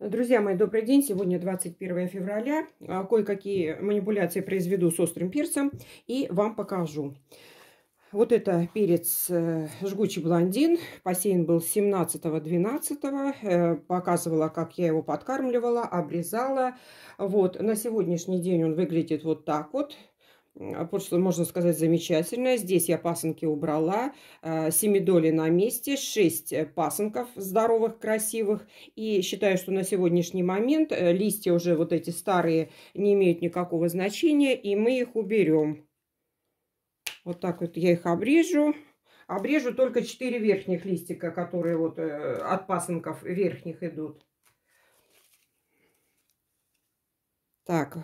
Друзья мои, добрый день. Сегодня 21 февраля. А, кое-какие манипуляции произведу с острым перцем и вам покажу. Вот это перец э, жгучий блондин. Посеян был 17-12. Э, показывала, как я его подкармливала, обрезала. Вот, на сегодняшний день он выглядит вот так вот. Вот а, можно сказать замечательное. Здесь я пасынки убрала. А, Семидоли на месте. шесть э, пасынков здоровых, красивых. И считаю, что на сегодняшний момент э, листья уже вот эти старые не имеют никакого значения. И мы их уберем. Вот так вот я их обрежу. Обрежу только четыре верхних листика, которые вот э, от пасынков верхних идут. Так,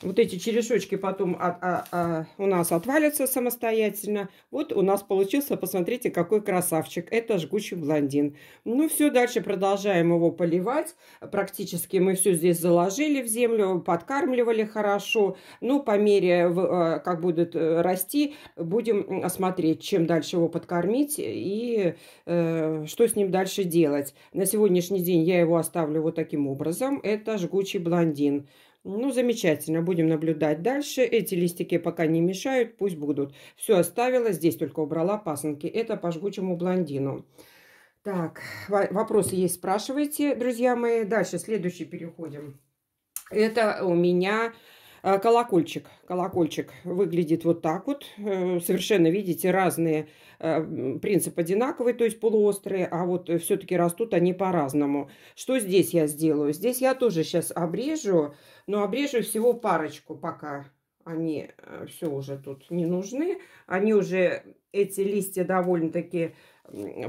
вот эти черешочки потом от, а, а, у нас отвалятся самостоятельно. Вот у нас получился, посмотрите, какой красавчик. Это жгучий блондин. Ну все, дальше продолжаем его поливать. Практически мы все здесь заложили в землю, подкармливали хорошо. Ну, по мере, э, как будут э, расти, будем смотреть, чем дальше его подкормить и э, что с ним дальше делать. На сегодняшний день я его оставлю вот таким образом. Это жгучий блондин. Ну, замечательно, будем наблюдать дальше. Эти листики пока не мешают, пусть будут. Все оставила, здесь только убрала пасынки. Это по жгучему блондину. Так, вопросы есть, спрашивайте, друзья мои. Дальше, следующий переходим. Это у меня а, колокольчик. Колокольчик выглядит вот так вот. Э, совершенно, видите, разные э, принцип одинаковый, то есть полуострые, а вот все-таки растут они по-разному. Что здесь я сделаю? Здесь я тоже сейчас обрежу, но обрежу всего парочку пока. Они э, все уже тут не нужны. Они уже, эти листья довольно-таки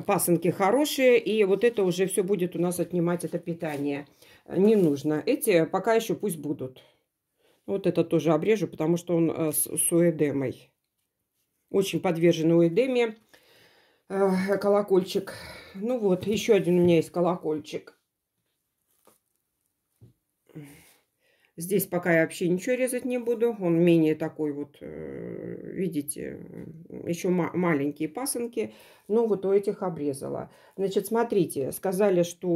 пасынки хорошие, и вот это уже все будет у нас отнимать это питание. Не нужно. Эти пока еще пусть будут. Вот это тоже обрежу, потому что он э, с, с уэдемой. Очень подвержен уэдеме э, колокольчик. Ну вот, еще один у меня есть колокольчик. Здесь пока я вообще ничего резать не буду. Он менее такой вот, э, видите, еще маленькие пасынки. Но ну вот у этих обрезала. Значит, смотрите, сказали, что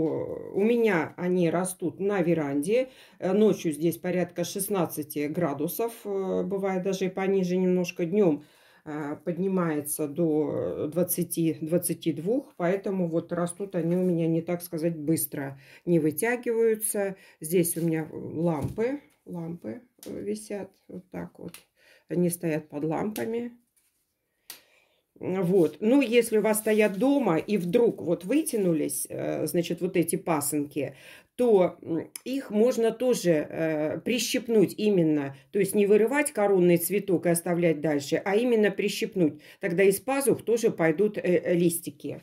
у меня они растут на веранде. Э, ночью здесь порядка 16 градусов. Э, бывает даже и пониже немножко днем а, поднимается до 20-22, поэтому вот растут они у меня не так сказать быстро, не вытягиваются. Здесь у меня лампы, лампы э, висят вот так вот, они стоят под лампами. Вот. Ну, если у вас стоят дома и вдруг вот вытянулись, э, значит, вот эти пасынки, то их можно тоже э, прищепнуть именно, то есть не вырывать коронный цветок и оставлять дальше, а именно прищипнуть, Тогда из пазух тоже пойдут э, э листики.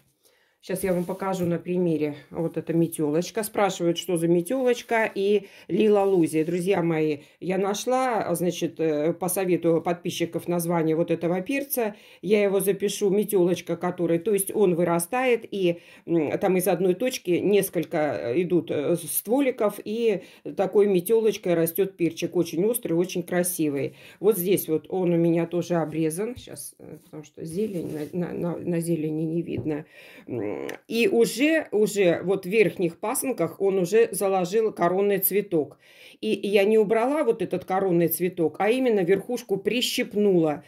Сейчас я вам покажу на примере. Вот эта метелочка. Спрашивают, что за метелочка и лила лузия. Друзья мои, я нашла, значит, э, по совету подписчиков название вот этого перца. Я его запишу метелочка, который, то есть он вырастает и там из одной точки несколько э, идут э, стволиков и такой метелочкой растет перчик. Очень острый, очень красивый. Вот здесь вот он у меня тоже обрезан. Сейчас, потому что зелень, на, на, на зелени не видно и уже, уже вот в верхних пасынках он уже заложил коронный цветок. И я не убрала вот этот коронный цветок, а именно верхушку прищипнула.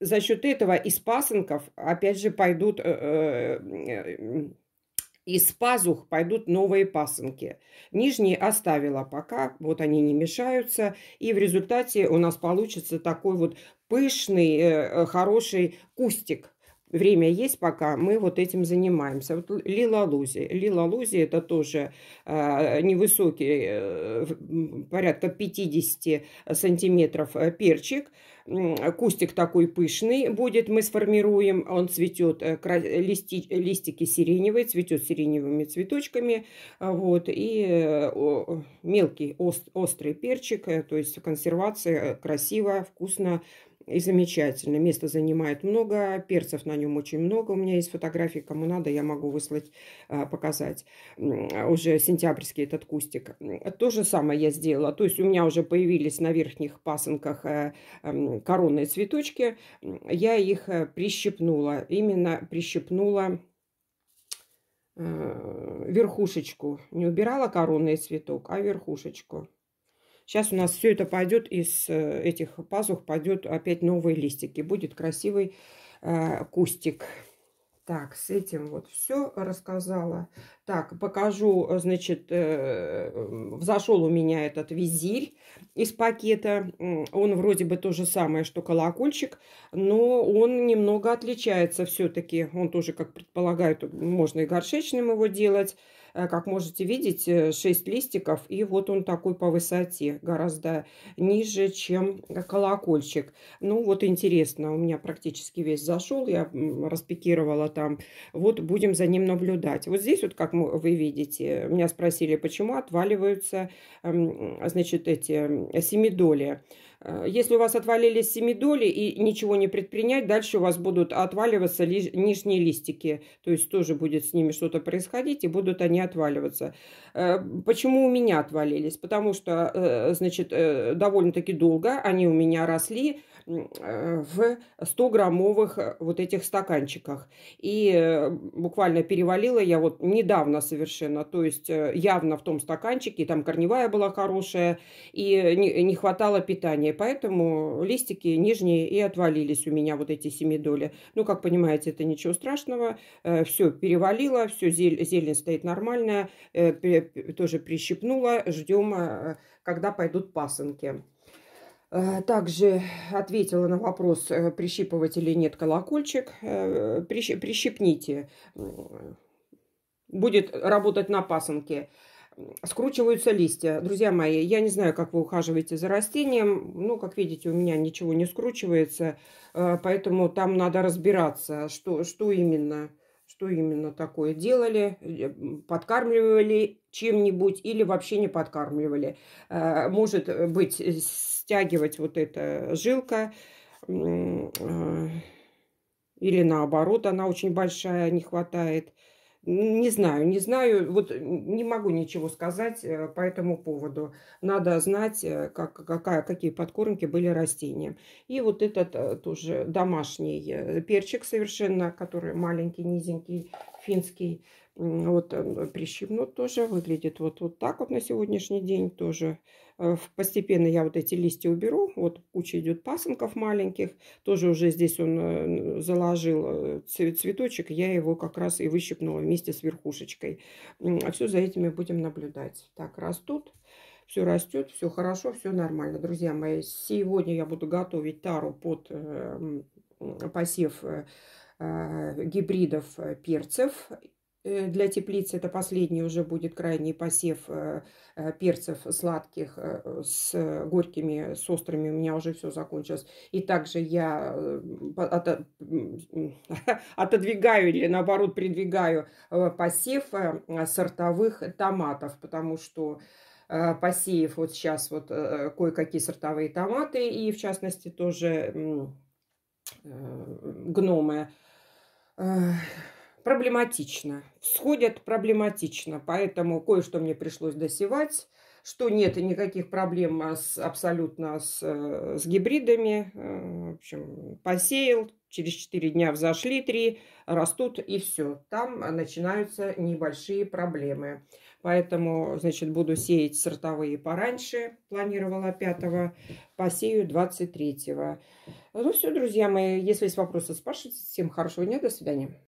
За счет этого из пасынков опять же пойдут... Э, э, из пазух пойдут новые пасынки. Нижние оставила пока, вот они не мешаются. И в результате у нас получится такой вот пышный, э, хороший кустик время есть пока, мы вот этим занимаемся. Вот лилалузи. Лилалузи это тоже э, невысокий, э, порядка 50 сантиметров э, перчик кустик такой пышный будет, мы сформируем. Он цветет, э, листи, листики сиреневые, цветет сиреневыми цветочками. А, вот, и э, мелкий ост, острый перчик, то есть консервация красивая, вкусно и замечательно. Место занимает много, перцев на нем очень много. У меня есть фотографии, кому надо, я могу выслать, а, показать. А, уже сентябрьский этот кустик. А то же самое я сделала. То есть у меня уже появились на верхних пасынках э, коронные цветочки. Я их э, прищипнула. Именно прищипнула э, верхушечку. Не убирала коронный цветок, а верхушечку. Сейчас у нас все это пойдет из э, этих пазух, пойдет опять новые листики. Будет красивый э, кустик. Так, с этим вот все рассказала. Так, покажу, значит, э, взошел у меня этот визирь из пакета. Он вроде бы то же самое, что колокольчик, но он немного отличается все-таки. Он тоже, как предполагают, можно и горшечным его делать. Э, как можете видеть, 6 э, листиков, и вот он такой по высоте, гораздо ниже, чем э, колокольчик. Ну вот интересно, у меня практически весь зашел, я распикировала там. Вот будем за ним наблюдать. Вот здесь вот, как вы видите, меня спросили, почему отваливаются, эм, значит, эти семидолия. Э, если у вас отвалились семидоли и ничего не предпринять, дальше у вас будут отваливаться нижние листики. То есть тоже будет с ними что-то происходить, и будут они отваливаться. Э, почему у меня отвалились? Потому что, э, значит, довольно-таки долго они у меня росли. Э, в 100-граммовых э, вот этих стаканчиках. И э, буквально перевалила я вот недавно совершенно, то есть явно в том стаканчике, там корневая была хорошая, и не хватало питания. Поэтому листики нижние и отвалились у меня вот эти семидоли. Ну, как понимаете, это ничего страшного. Все перевалило, все зелень, зелень стоит нормальная, тоже прищипнула. Ждем, когда пойдут пасынки. Э, также ответила на вопрос, э, прищипывать или нет колокольчик. Э, прищипните. Будет работать на пасынке. Скручиваются листья. Друзья мои, я не знаю, как вы ухаживаете за растением. Ну, как видите, у меня ничего не скручивается. Поэтому там надо разбираться, что, что именно что именно такое делали, э, подкармливали чем-нибудь или вообще не подкармливали. Э, может э, быть, стягивать вот эта жилка или наоборот, она очень большая, не хватает. Не знаю, не знаю, вот не могу ничего сказать э, по этому поводу. Надо знать, э, как, какая, какие подкормки были растениям. И вот этот э, тоже домашний перчик совершенно, который маленький, низенький, финский, вот э, прищипну тоже, выглядит вот, вот так вот на сегодняшний день тоже. Э, постепенно я вот эти листья уберу, вот куча идет пасынков маленьких. Тоже уже здесь он э, заложил цветочек, я его как раз и выщипнула вместе с верхушечкой. А все за этими будем наблюдать. Так, растут все растет, все хорошо, все нормально. Друзья мои, сегодня я буду готовить тару под э, посев э, гибридов перцев Э, для теплицы это последний уже будет крайний посев э, э, перцев сладких с горькими, с острыми. У меня уже все закончилось. И также я отодвигаю или наоборот придвигаю посев сортовых томатов, потому что посеяв вот сейчас вот кое-какие сортовые томаты и в частности тоже гномы проблематично. Сходят проблематично, поэтому кое-что мне пришлось досевать что нет никаких проблем а с, абсолютно с, э, с гибридами. Э, в общем, посеял, через 4 дня взошли 3, растут и все. Там начинаются небольшие проблемы. Поэтому, значит, буду сеять сортовые пораньше, планировала 5 посею 23 -го. Ну все, друзья мои, если есть вопросы, спрашивайте. Всем хорошего дня, до свидания.